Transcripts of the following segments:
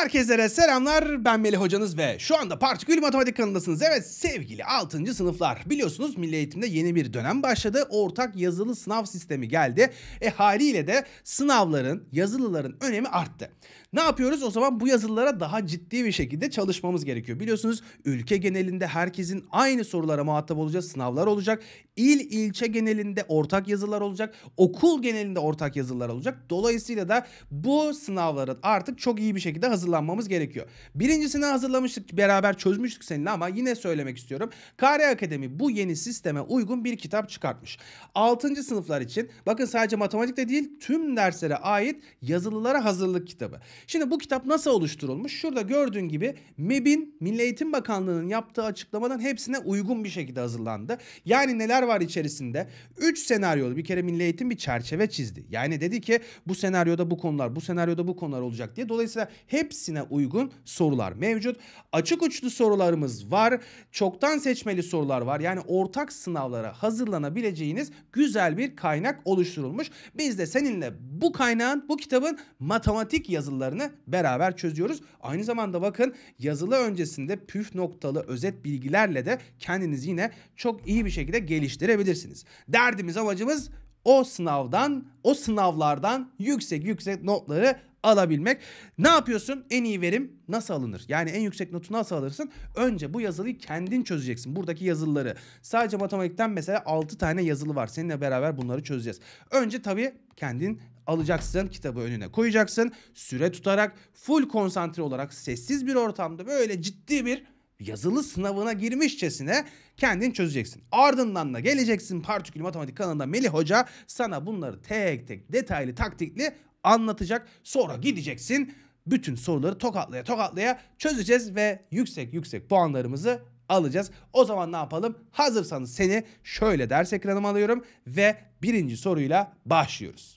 Herkese selamlar ben Melih hocanız ve şu anda Partikül Matematik kanalındasınız. Evet sevgili 6. sınıflar biliyorsunuz milli eğitimde yeni bir dönem başladı. Ortak yazılı sınav sistemi geldi. E haliyle de sınavların yazılıların önemi arttı. Ne yapıyoruz? O zaman bu yazılılara daha ciddi bir şekilde çalışmamız gerekiyor. Biliyorsunuz ülke genelinde herkesin aynı sorulara muhatap olacağız. Sınavlar olacak. İl ilçe genelinde ortak yazılar olacak. Okul genelinde ortak yazılar olacak. Dolayısıyla da bu sınavlara artık çok iyi bir şekilde hazırlanmamız gerekiyor. Birincisini hazırlamıştık. Beraber çözmüştük seninle ama yine söylemek istiyorum. Kare Akademi bu yeni sisteme uygun bir kitap çıkartmış. 6. sınıflar için bakın sadece matematikte de değil tüm derslere ait yazılılara hazırlık kitabı. Şimdi bu kitap nasıl oluşturulmuş? Şurada gördüğün gibi MEB'in Milli Eğitim Bakanlığı'nın yaptığı açıklamadan hepsine uygun bir şekilde hazırlandı. Yani neler var içerisinde? 3 senaryolu bir kere Milli Eğitim bir çerçeve çizdi. Yani dedi ki bu senaryoda bu konular, bu senaryoda bu konular olacak diye. Dolayısıyla hepsine uygun sorular mevcut. Açık uçlu sorularımız var. Çoktan seçmeli sorular var. Yani ortak sınavlara hazırlanabileceğiniz güzel bir kaynak oluşturulmuş. Biz de seninle bu kaynağın, bu kitabın matematik yazılarını sorunlarını beraber çözüyoruz. Aynı zamanda bakın yazılı öncesinde püf noktalı özet bilgilerle de kendinizi yine çok iyi bir şekilde geliştirebilirsiniz. Derdimiz amacımız o sınavdan, o sınavlardan yüksek yüksek notları alabilmek. Ne yapıyorsun? En iyi verim nasıl alınır? Yani en yüksek notu nasıl alırsın? Önce bu yazılıyı kendin çözeceksin. Buradaki yazılıları. Sadece matematikten mesela 6 tane yazılı var. Seninle beraber bunları çözeceğiz. Önce tabii kendin alacaksın, kitabı önüne koyacaksın. Süre tutarak, full konsantre olarak sessiz bir ortamda böyle ciddi bir yazılı sınavına girmişçesine kendin çözeceksin. Ardından da geleceksin Partikül Matematik kanalında Melih Hoca sana bunları tek tek detaylı taktikli anlatacak. Sonra gideceksin bütün soruları tokatlaya tokatlaya çözeceğiz ve yüksek yüksek puanlarımızı alacağız. O zaman ne yapalım? Hazırsanız seni şöyle ders ekranıma alıyorum ve birinci soruyla başlıyoruz.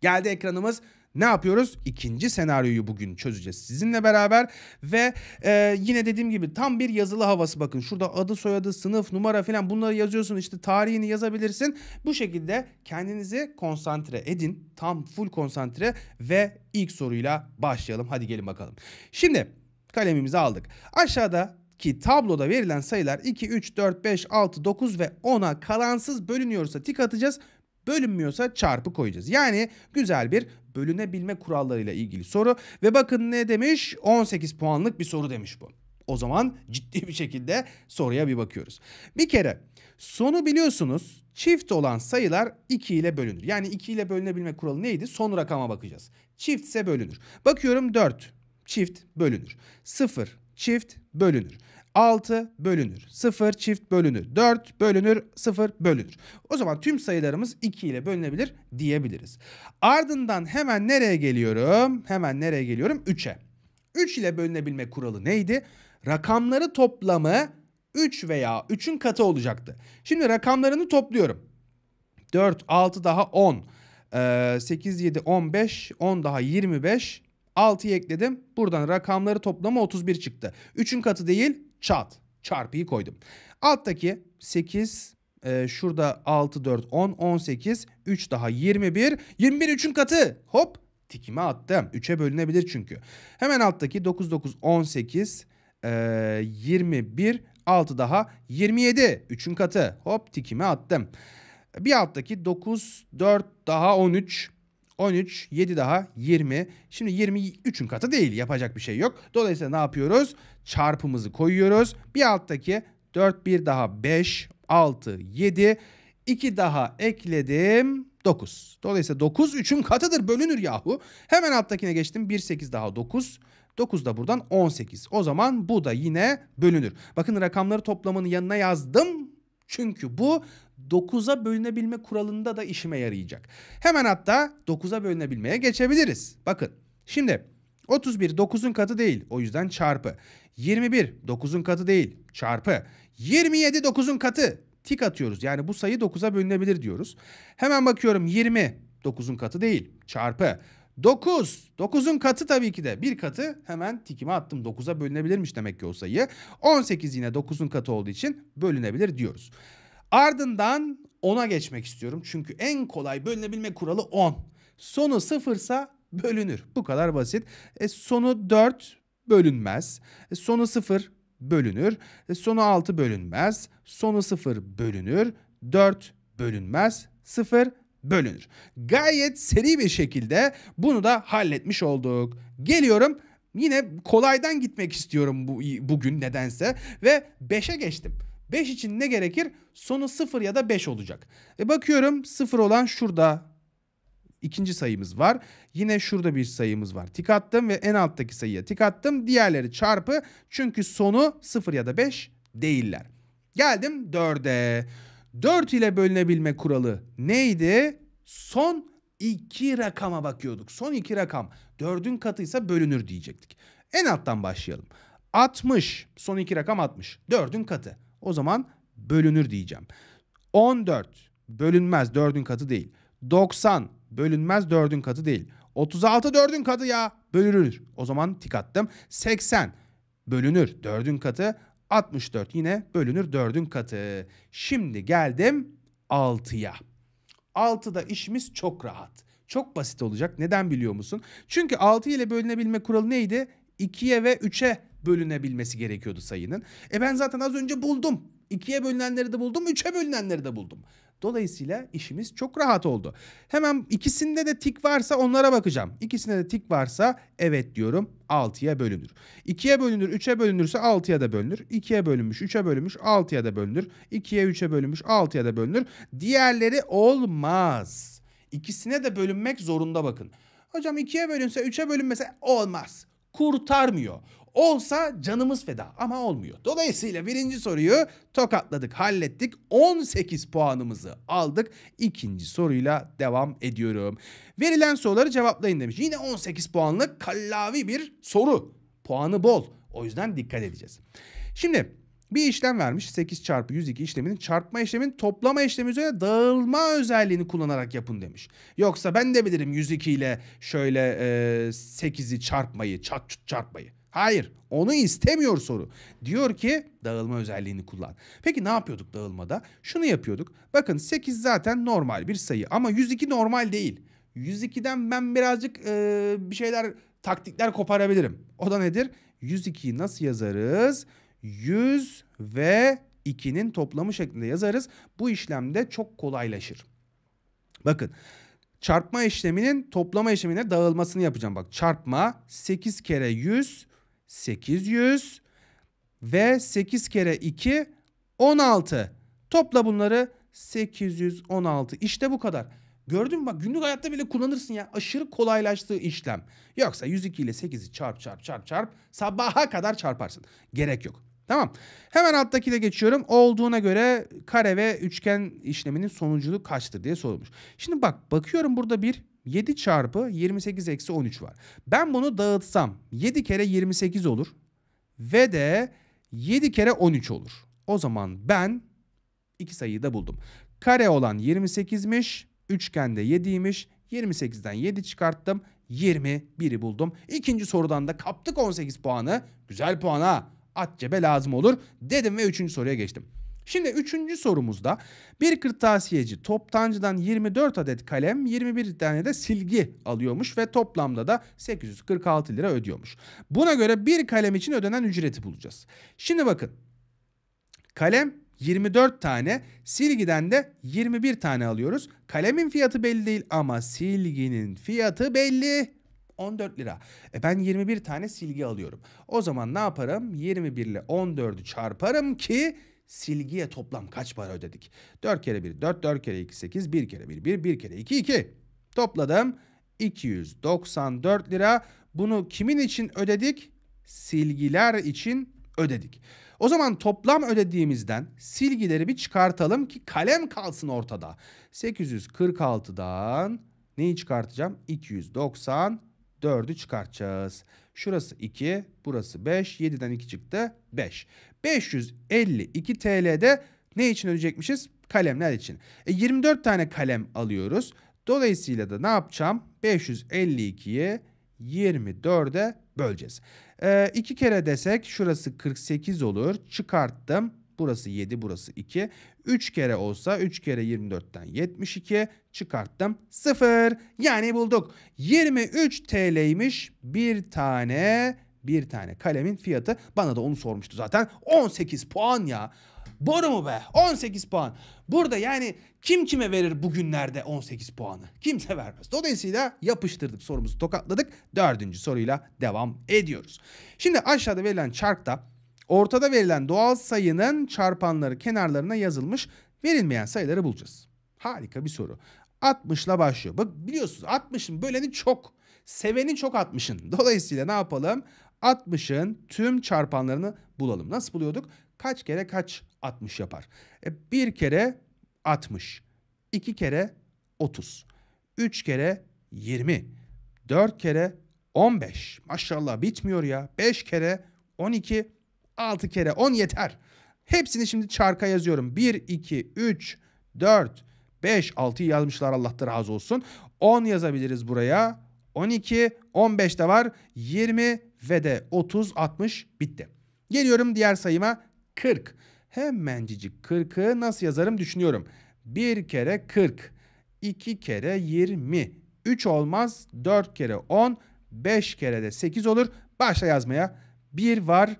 Geldi ekranımız. Ne yapıyoruz? İkinci senaryoyu bugün çözeceğiz sizinle beraber ve e, yine dediğim gibi tam bir yazılı havası bakın. Şurada adı, soyadı, sınıf, numara falan bunları yazıyorsun işte tarihini yazabilirsin. Bu şekilde kendinizi konsantre edin. Tam full konsantre ve ilk soruyla başlayalım. Hadi gelin bakalım. Şimdi kalemimizi aldık. Aşağıda ki tabloda verilen sayılar 2, 3, 4, 5, 6, 9 ve 10'a kalansız bölünüyorsa tik atacağız Bölünmüyorsa çarpı koyacağız. Yani güzel bir bölünebilme kurallarıyla ilgili soru. Ve bakın ne demiş? 18 puanlık bir soru demiş bu. O zaman ciddi bir şekilde soruya bir bakıyoruz. Bir kere sonu biliyorsunuz çift olan sayılar 2 ile bölünür. Yani 2 ile bölünebilme kuralı neydi? Son rakama bakacağız. Çift ise bölünür. Bakıyorum 4 çift bölünür. 0 çift bölünür. 6 bölünür 0 çift bölünür 4 bölünür 0 bölünür. O zaman tüm sayılarımız 2 ile bölünebilir diyebiliriz. Ardından hemen nereye geliyorum? Hemen nereye geliyorum? 3'e. 3 ile bölünebilme kuralı neydi? Rakamları toplamı 3 veya 3'ün katı olacaktı. Şimdi rakamlarını topluyorum. 4, 6 daha 10, 8, 7, 15, 10 daha 25, 6'yı ekledim. Buradan rakamları toplama 31 çıktı. 3'ün katı değil çat. Çarpıyı koydum. Alttaki 8 e, şurada 6 4 10 18 3 daha 21 21 3'ün katı. Hop tikime attım. 3'e bölünebilir çünkü. Hemen alttaki 9 9 18 e, 21 6 daha 27 3'ün katı. Hop tikime attım. Bir alttaki 9 4 daha 13 13, 7 daha 20. Şimdi 23'ün katı değil yapacak bir şey yok. Dolayısıyla ne yapıyoruz? Çarpımızı koyuyoruz. Bir alttaki 4, 1 daha 5, 6, 7. 2 daha ekledim. 9. Dolayısıyla 9 3'ün katıdır bölünür yahu. Hemen alttakine geçtim. 1 8 daha 9. 9 da buradan 18. O zaman bu da yine bölünür. Bakın rakamları toplamanın yanına yazdım. Çünkü bu 9'a bölünebilme kuralında da işime yarayacak. Hemen hatta 9'a bölünebilmeye geçebiliriz. Bakın şimdi 31 9'un katı değil o yüzden çarpı. 21 9'un katı değil çarpı. 27 9'un katı tik atıyoruz. Yani bu sayı 9'a bölünebilir diyoruz. Hemen bakıyorum 20 9'un katı değil çarpı. 9. 9'un katı tabii ki de. Bir katı hemen tikime attım. 9'a bölünebilirmiş demek ki o sayı. 18 yine 9'un katı olduğu için bölünebilir diyoruz. Ardından 10'a geçmek istiyorum. Çünkü en kolay bölünebilme kuralı 10. Sonu 0 ise bölünür. Bu kadar basit. E, sonu 4 bölünmez. E, sonu 0 bölünür. E, sonu 6 bölünmez. Sonu 0 bölünür. 4 bölünmez. 0 bölünür. Gayet seri bir şekilde bunu da halletmiş olduk. Geliyorum yine kolaydan gitmek istiyorum bu, bugün nedense ve 5'e geçtim. 5 için ne gerekir? Sonu 0 ya da 5 olacak. E bakıyorum 0 olan şurada ikinci sayımız var. Yine şurada bir sayımız var. Tik attım ve en alttaki sayıya tik attım. Diğerleri çarpı çünkü sonu 0 ya da 5 değiller. Geldim 4'e. 4 ile bölünebilme kuralı neydi? Son iki rakama bakıyorduk. Son iki rakam 4'ün katıysa bölünür diyecektik. En alttan başlayalım. 60. Son iki rakam 60. 4'ün katı. O zaman bölünür diyeceğim. 14 bölünmez 4'ün katı değil. 90 bölünmez 4'ün katı değil. 36 4'ün katı ya bölünür. O zaman tik attım. 80 bölünür 4'ün katı. 64 yine bölünür 4'ün katı. Şimdi geldim 6'ya. 6'da işimiz çok rahat. Çok basit olacak. Neden biliyor musun? Çünkü 6 ile bölünebilme kuralı neydi? 2'ye ve 3'e bölünebilmesi gerekiyordu sayının. E ben zaten az önce buldum. İkiye bölünenleri de buldum, üçe bölünenleri de buldum. Dolayısıyla işimiz çok rahat oldu. Hemen ikisinde de tik varsa onlara bakacağım. İkisinde de tik varsa evet diyorum 6'ya bölünür. 2'ye bölünür, 3'e bölünürse 6'ya da bölünür. 2'ye bölünmüş, 3'e bölünmüş, 6'ya da bölünür. 2'ye 3'e bölünmüş, 6'ya da bölünür. Diğerleri olmaz. İkisine de bölünmek zorunda bakın. Hocam 2'ye bölünse 3'e bölünmese olmaz. Kurtarmıyor. Olsa canımız feda ama olmuyor. Dolayısıyla birinci soruyu tokatladık, hallettik. 18 puanımızı aldık. İkinci soruyla devam ediyorum. Verilen soruları cevaplayın demiş. Yine 18 puanlık kallavi bir soru. Puanı bol. O yüzden dikkat edeceğiz. Şimdi bir işlem vermiş 8 çarpı 102 işleminin çarpma işlemin toplama işlemi üzerine dağılma özelliğini kullanarak yapın demiş. Yoksa ben de bilirim 102 ile şöyle e, 8'i çarpmayı çarp çarpmayı. Hayır onu istemiyor soru. Diyor ki dağılma özelliğini kullan. Peki ne yapıyorduk dağılmada? Şunu yapıyorduk. Bakın 8 zaten normal bir sayı ama 102 normal değil. 102'den ben birazcık e, bir şeyler taktikler koparabilirim. O da nedir? 102'yi nasıl yazarız? 100 ve 2'nin toplamı şeklinde yazarız. Bu işlemde çok kolaylaşır. Bakın çarpma işleminin toplama işlemine dağılmasını yapacağım. Bak çarpma 8 kere 100 800 ve 8 kere 2 16. Topla bunları 816. İşte bu kadar. Gördün mü bak günlük hayatta bile kullanırsın ya. Aşırı kolaylaştığı işlem. Yoksa 102 ile 8'i çarp çarp çarp çarp sabaha kadar çarparsın. Gerek yok. Tamam. Hemen alttaki de geçiyorum. Olduğuna göre kare ve üçgen işleminin sonucunu kaçtır diye sorulmuş. Şimdi bak bakıyorum burada bir 7 çarpı 28 eksi 13 var. Ben bunu dağıtsam 7 kere 28 olur ve de 7 kere 13 olur. O zaman ben iki sayıyı da buldum. Kare olan 28'miş, üçgende 7'ymiş. 28'den 7 çıkarttım. 21'i buldum. İkinci sorudan da kaptık 18 puanı. Güzel puana at cebe lazım olur dedim ve üçüncü soruya geçtim. Şimdi üçüncü sorumuzda bir kırtasiyeci toptancıdan 24 adet kalem 21 tane de silgi alıyormuş ve toplamda da 846 lira ödüyormuş. Buna göre bir kalem için ödenen ücreti bulacağız. Şimdi bakın kalem 24 tane silgiden de 21 tane alıyoruz. Kalemin fiyatı belli değil ama silginin fiyatı belli. 14 lira. E ben 21 tane silgi alıyorum. O zaman ne yaparım? 21 ile 14'ü çarparım ki silgiye toplam kaç para ödedik? 4 kere 1 4, 4 kere 2 8, 1 kere 1 1, 1 kere 2 2. Topladım 294 lira. Bunu kimin için ödedik? Silgiler için ödedik. O zaman toplam ödediğimizden silgileri bir çıkartalım ki kalem kalsın ortada. 846'dan neyi çıkartacağım? 294'ü çıkartacağız. Şurası 2, burası 5, 7'den 2 çıktı 5. 552 TL'de ne için ödeyecekmişiz? Kalemler için. E, 24 tane kalem alıyoruz. Dolayısıyla da ne yapacağım? 552'yi 24'e böleceğiz. 2 ee, kere desek şurası 48 olur. Çıkarttım. Burası 7 burası 2. 3 kere olsa 3 kere 24'ten 72 çıkarttım 0. Yani bulduk. 23 TL'ymiş bir tane bir tane kalemin fiyatı bana da onu sormuştu zaten 18 puan ya. Boru mu be? 18 puan. Burada yani kim kime verir bugünlerde 18 puanı? Kimse vermez. Dolayısıyla yapıştırdık sorumuzu tokatladık. Dördüncü soruyla devam ediyoruz. Şimdi aşağıda verilen çarkta ortada verilen doğal sayının çarpanları kenarlarına yazılmış verilmeyen sayıları bulacağız. Harika bir soru. 60 ile başlıyor. Bak biliyorsunuz 60'ın böleni çok. Seveni çok 60'ın. Dolayısıyla ne yapalım? 60'ın tüm çarpanlarını bulalım. Nasıl buluyorduk? Kaç kere kaç 60 yapar? E, bir kere 60, iki kere 30, üç kere 20, dört kere 15. Maşallah bitmiyor ya. Beş kere 12, altı kere 10 yeter. Hepsini şimdi çarka yazıyorum. 1, 2, 3, 4, 5, 6'yı yazmışlar Allah da razı olsun. 10 yazabiliriz buraya. 12, 15 de var. 20 ve de 30, 60 bitti. Geliyorum diğer sayıma 40. Hemencicik 40'ı nasıl yazarım düşünüyorum. 1 kere 40, 2 kere 20, 3 olmaz, 4 kere 10, 5 kere de 8 olur. Başla yazmaya. 1 var,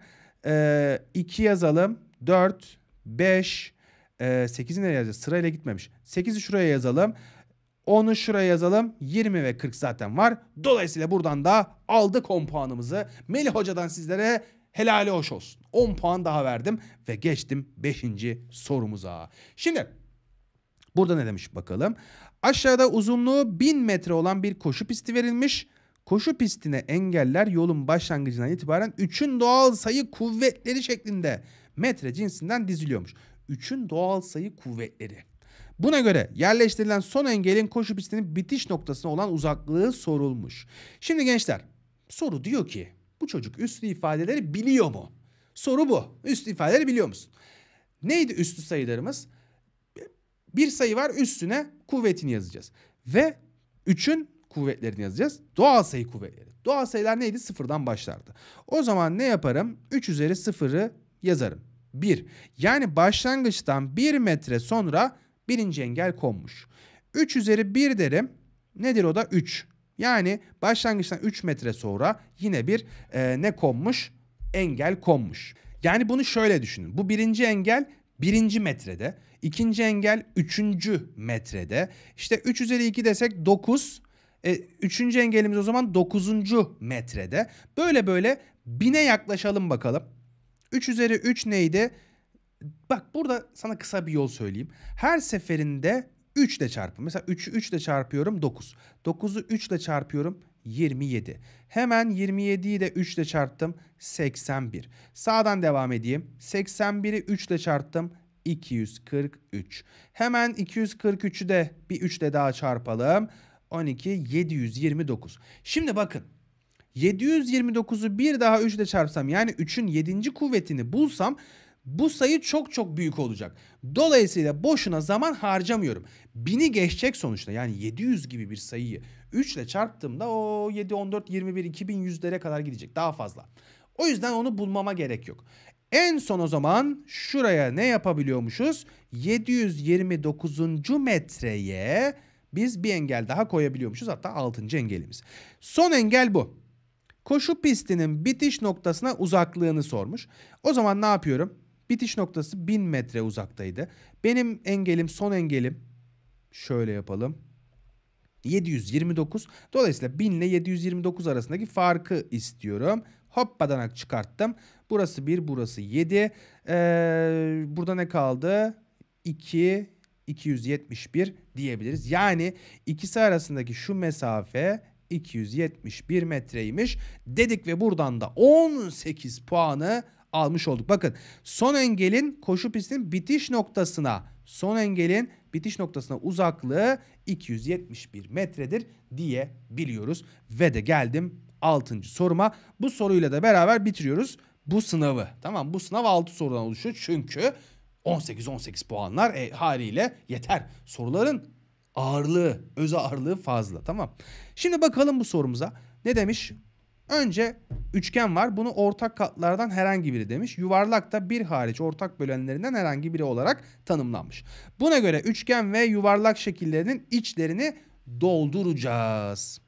2 yazalım, 4, 5, 8'i nereye yazacağız? Sırayla gitmemiş. 8'i şuraya yazalım. Onu şuraya yazalım. 20 ve 40 zaten var. Dolayısıyla buradan da aldık 10 puanımızı. Melih Hoca'dan sizlere helali hoş olsun. 10 puan daha verdim ve geçtim 5. sorumuza. Şimdi burada ne demiş bakalım. Aşağıda uzunluğu 1000 metre olan bir koşu pisti verilmiş. Koşu pistine engeller yolun başlangıcından itibaren 3'ün doğal sayı kuvvetleri şeklinde metre cinsinden diziliyormuş. 3'ün doğal sayı kuvvetleri. Buna göre yerleştirilen son engelin koşu pistinin bitiş noktasına olan uzaklığı sorulmuş. Şimdi gençler soru diyor ki bu çocuk üslü ifadeleri biliyor mu? Soru bu. Üslü ifadeleri biliyor musun? Neydi üslü sayılarımız? Bir sayı var üstüne kuvvetini yazacağız. Ve üçün kuvvetlerini yazacağız. Doğal sayı kuvvetleri. Doğal sayılar neydi? Sıfırdan başlardı. O zaman ne yaparım? 3 üzeri sıfırı yazarım. 1. Yani başlangıçtan 1 metre sonra birinci engel konmuş. 3 üzeri 1 derim. Nedir o da? 3. Yani başlangıçtan 3 metre sonra yine bir e, ne konmuş? Engel konmuş. Yani bunu şöyle düşünün. Bu birinci engel birinci metrede. ikinci engel üçüncü metrede. İşte 3 üzeri 2 desek 9. E, üçüncü engelimiz o zaman 9. metrede. Böyle böyle bine yaklaşalım bakalım. 3 üzeri 3 neydi? Bak burada sana kısa bir yol söyleyeyim. Her seferinde 3 ile çarpın. Mesela 3'ü 3 ile çarpıyorum 9. 9'u 3 ile çarpıyorum 27. Hemen 27'yi de 3 ile çarptım 81. Sağdan devam edeyim. 81'i 3 ile çarptım 243. Hemen 243'ü de bir 3 ile daha çarpalım. 12 729. Şimdi bakın 729'u bir daha 3 ile çarpsam yani 3'ün 7. kuvvetini bulsam bu sayı çok çok büyük olacak. Dolayısıyla boşuna zaman harcamıyorum. 1000'i geçecek sonuçta yani 700 gibi bir sayıyı 3 ile çarptığımda o 7, 14, 21, 2100'lere kadar gidecek daha fazla. O yüzden onu bulmama gerek yok. En son o zaman şuraya ne yapabiliyormuşuz? 729. metreye biz bir engel daha koyabiliyormuşuz. Hatta 6. engelimiz. Son engel bu. Koşu pistinin bitiş noktasına uzaklığını sormuş. O zaman ne yapıyorum? Bitiş noktası 1000 metre uzaktaydı. Benim engelim son engelim şöyle yapalım. 729. Dolayısıyla 1000 ile 729 arasındaki farkı istiyorum. Hop badanak çıkarttım. Burası 1, burası 7. Ee, burada ne kaldı? 2, 271 diyebiliriz. Yani ikisi arasındaki şu mesafe 271 metreymiş dedik ve buradan da 18 puanı almış olduk. Bakın son engelin koşu pistinin bitiş noktasına son engelin bitiş noktasına uzaklığı 271 metredir diye biliyoruz. Ve de geldim 6. soruma. Bu soruyla da beraber bitiriyoruz bu sınavı. Tamam bu sınav 6 sorudan oluşuyor çünkü 18-18 puanlar e, haliyle yeter. Soruların ağırlığı, öz ağırlığı fazla tamam. Şimdi bakalım bu sorumuza. Ne demiş? Önce Üçgen var. Bunu ortak katlardan herhangi biri demiş. Yuvarlak da bir hariç ortak bölenlerinden herhangi biri olarak tanımlanmış. Buna göre üçgen ve yuvarlak şekillerinin içlerini dolduracağız.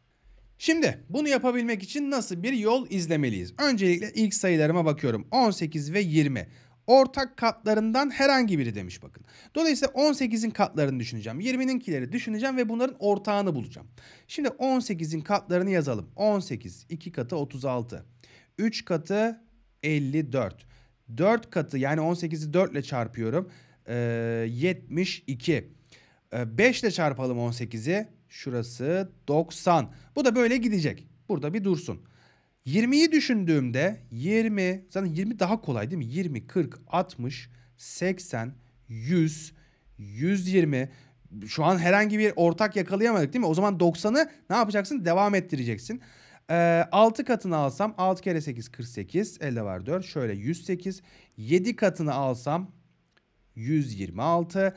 Şimdi bunu yapabilmek için nasıl bir yol izlemeliyiz? Öncelikle ilk sayılarıma bakıyorum. 18 ve 20 ortak katlarından herhangi biri demiş bakın. Dolayısıyla 18'in katlarını düşüneceğim. 20'ninkileri düşüneceğim ve bunların ortağını bulacağım. Şimdi 18'in katlarını yazalım. 18 2 katı 36. 3 katı 54. 4 katı yani 18'i 4 ile çarpıyorum. E, 72. E, 5 ile çarpalım 18'i. Şurası 90. Bu da böyle gidecek. Burada bir dursun. 20'yi düşündüğümde 20 zaten 20 daha kolay değil mi? 20, 40, 60, 80, 100, 120. Şu an herhangi bir ortak yakalayamadık değil mi? O zaman 90'ı ne yapacaksın? Devam ettireceksin. 6 ee, katını alsam 6 kere 8 48 elde var 4 şöyle 108 7 katını alsam 126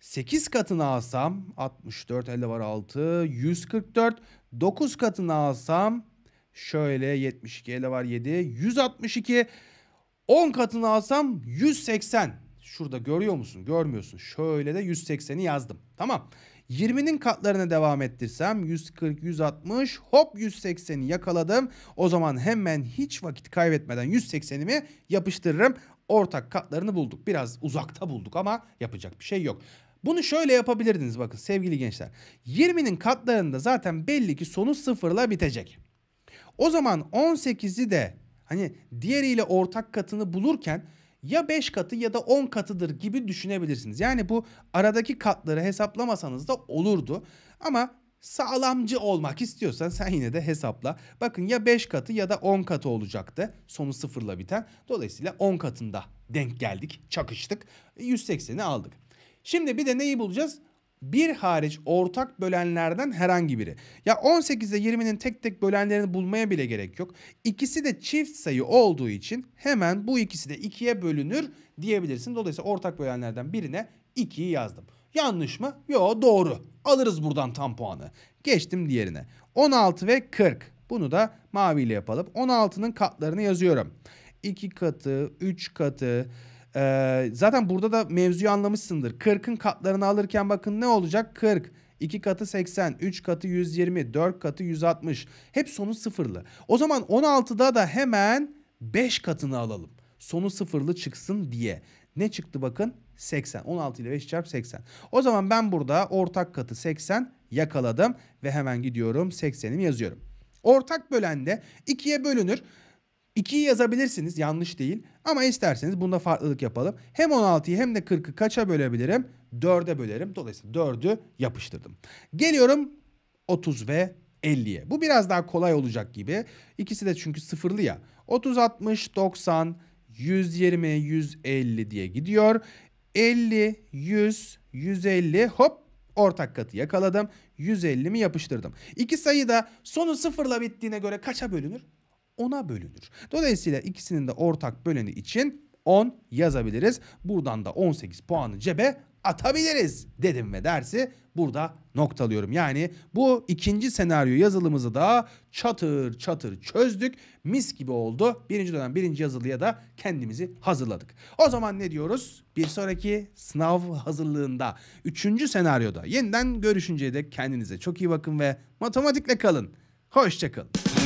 8 katını alsam 64 elde var 6 144 9 katını alsam şöyle 72 elde var 7 162 10 katını alsam 180 şurada görüyor musun görmüyorsun şöyle de 180'i yazdım tamam 20'nin katlarını devam ettirsem 140, 160 hop 180'i yakaladım. O zaman hemen hiç vakit kaybetmeden 180'imi yapıştırırım. Ortak katlarını bulduk. Biraz uzakta bulduk ama yapacak bir şey yok. Bunu şöyle yapabilirdiniz bakın sevgili gençler. 20'nin katlarında zaten belli ki sonu sıfırla bitecek. O zaman 18'i de hani diğeriyle ortak katını bulurken ya 5 katı ya da 10 katıdır gibi düşünebilirsiniz. Yani bu aradaki katları hesaplamasanız da olurdu. Ama sağlamcı olmak istiyorsan sen yine de hesapla. Bakın ya 5 katı ya da 10 katı olacaktı. Sonu sıfırla biten. Dolayısıyla 10 katında denk geldik, çakıştık. 180'i aldık. Şimdi bir de neyi bulacağız? bir hariç ortak bölenlerden herhangi biri. Ya 18 ile 20'nin tek tek bölenlerini bulmaya bile gerek yok. İkisi de çift sayı olduğu için hemen bu ikisi de 2'ye bölünür diyebilirsin. Dolayısıyla ortak bölenlerden birine 2'yi yazdım. Yanlış mı? Yo doğru. Alırız buradan tam puanı. Geçtim diğerine. 16 ve 40. Bunu da maviyle yapalım. 16'nın katlarını yazıyorum. 2 katı, 3 katı, ee, zaten burada da mevzuyu anlamışsındır. 40'ın katlarını alırken bakın ne olacak? 40, 2 katı 80, 3 katı 120, 4 katı 160. Hep sonu sıfırlı. O zaman 16'da da hemen 5 katını alalım. Sonu sıfırlı çıksın diye. Ne çıktı bakın? 80. 16 ile 5 çarp 80. O zaman ben burada ortak katı 80 yakaladım ve hemen gidiyorum 80'imi yazıyorum. Ortak bölende 2'ye bölünür. 2'yi yazabilirsiniz yanlış değil ama isterseniz bunda farklılık yapalım. Hem 16'yı hem de 40'ı kaça bölebilirim? 4'e bölerim. Dolayısıyla 4'ü yapıştırdım. Geliyorum 30 ve 50'ye. Bu biraz daha kolay olacak gibi. İkisi de çünkü sıfırlı ya. 30, 60, 90, 120, 150 diye gidiyor. 50, 100, 150 hop ortak katı yakaladım. 150 yapıştırdım. İki sayı da sonu sıfırla bittiğine göre kaça bölünür? 10'a bölünür. Dolayısıyla ikisinin de ortak böleni için 10 yazabiliriz. Buradan da 18 puanı cebe atabiliriz dedim ve dersi burada noktalıyorum. Yani bu ikinci senaryo yazılımızı da çatır çatır çözdük. Mis gibi oldu. Birinci dönem birinci yazılıya da kendimizi hazırladık. O zaman ne diyoruz? Bir sonraki sınav hazırlığında üçüncü senaryoda yeniden görüşünceye dek kendinize çok iyi bakın ve matematikle kalın. Hoşçakalın.